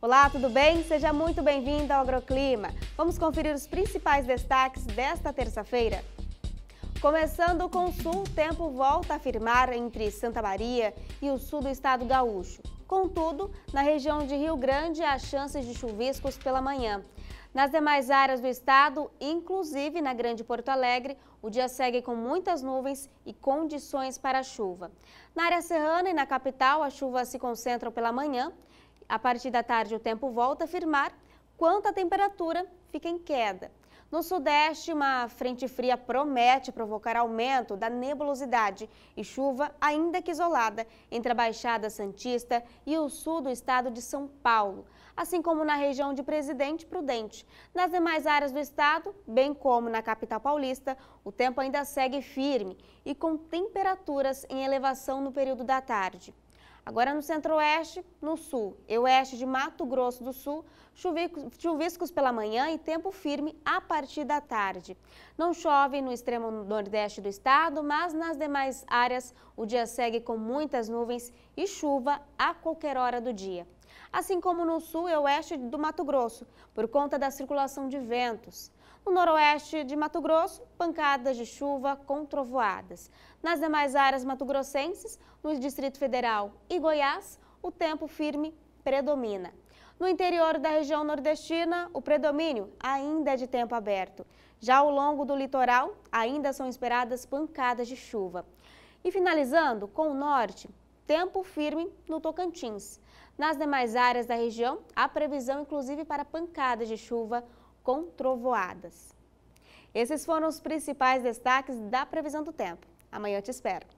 Olá, tudo bem? Seja muito bem-vindo ao Agroclima. Vamos conferir os principais destaques desta terça-feira. Começando com o sul, o tempo volta a firmar entre Santa Maria e o sul do estado gaúcho. Contudo, na região de Rio Grande há chances de chuviscos pela manhã. Nas demais áreas do estado, inclusive na Grande Porto Alegre, o dia segue com muitas nuvens e condições para chuva. Na área serrana e na capital, a chuva se concentra pela manhã a partir da tarde, o tempo volta a firmar, quanto a temperatura fica em queda. No Sudeste, uma frente fria promete provocar aumento da nebulosidade e chuva, ainda que isolada, entre a Baixada Santista e o sul do estado de São Paulo, assim como na região de Presidente Prudente. Nas demais áreas do estado, bem como na capital paulista, o tempo ainda segue firme e com temperaturas em elevação no período da tarde. Agora no centro-oeste, no sul e oeste de Mato Grosso do Sul, chuviscos pela manhã e tempo firme a partir da tarde. Não chove no extremo nordeste do estado, mas nas demais áreas o dia segue com muitas nuvens e chuva a qualquer hora do dia assim como no sul e oeste do Mato Grosso, por conta da circulação de ventos. No noroeste de Mato Grosso, pancadas de chuva com trovoadas. Nas demais áreas mato-grossenses, no Distrito Federal e Goiás, o tempo firme predomina. No interior da região nordestina, o predomínio ainda é de tempo aberto. Já ao longo do litoral, ainda são esperadas pancadas de chuva. E finalizando com o norte, tempo firme no Tocantins. Nas demais áreas da região, há previsão inclusive para pancadas de chuva com trovoadas. Esses foram os principais destaques da previsão do tempo. Amanhã eu te espero.